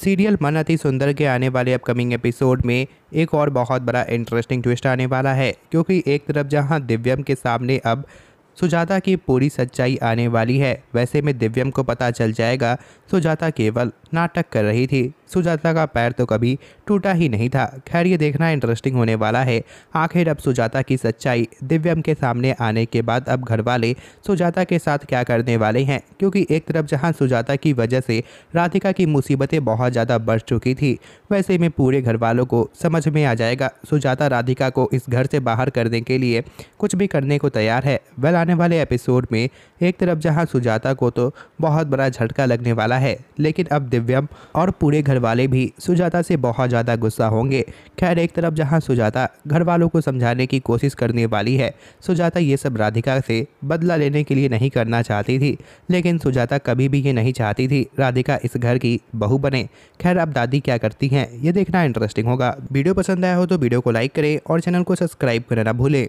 serial मन अति सुंदर के आने वाले अपकमिंग एपिसोड में एक और बहुत बड़ा इंटरेस्टिंग ट्विस्ट आने वाला है क्योंकि एक तरफ जहां दिव्यम के सामने अब सुजाता की पूरी सच्चाई आने वाली है वैसे में दिव्यम को पता चल जाएगा सुजाता केवल नाटक कर रही थी सुजाता का पैर तो कभी टूटा ही नहीं था खैर ये देखना इंटरेस्टिंग होने वाला है आखिर अब सुजाता की सच्चाई दिव्यम के सामने आने के बाद अब घर वाले सुजाता के साथ क्या करने वाले हैं क्योंकि एक तरफ जहां सुजाता की वजह से राधिका की मुसीबतें बहुत ज़्यादा बढ़ चुकी थी वैसे में पूरे घर वालों को समझ में आ जाएगा सुजाता राधिका को इस घर से बाहर करने के लिए कुछ भी करने को तैयार है वह आने वाले एपिसोड में एक तरफ जहाँ सुजाता को तो बहुत बड़ा झटका लगने वाला है लेकिन अब दिव्यम और पूरे घर वाले भी सुजाता से बहुत ज़्यादा गुस्सा होंगे खैर एक तरफ जहाँ सुजाता घर वालों को समझाने की कोशिश करने वाली है सुजाता ये सब राधिका से बदला लेने के लिए नहीं करना चाहती थी लेकिन सुजाता कभी भी ये नहीं चाहती थी राधिका इस घर की बहू बने खैर अब दादी क्या करती हैं ये देखना इंटरेस्टिंग होगा वीडियो पसंद आया हो तो वीडियो को लाइक करें और चैनल को सब्सक्राइब करना भूलें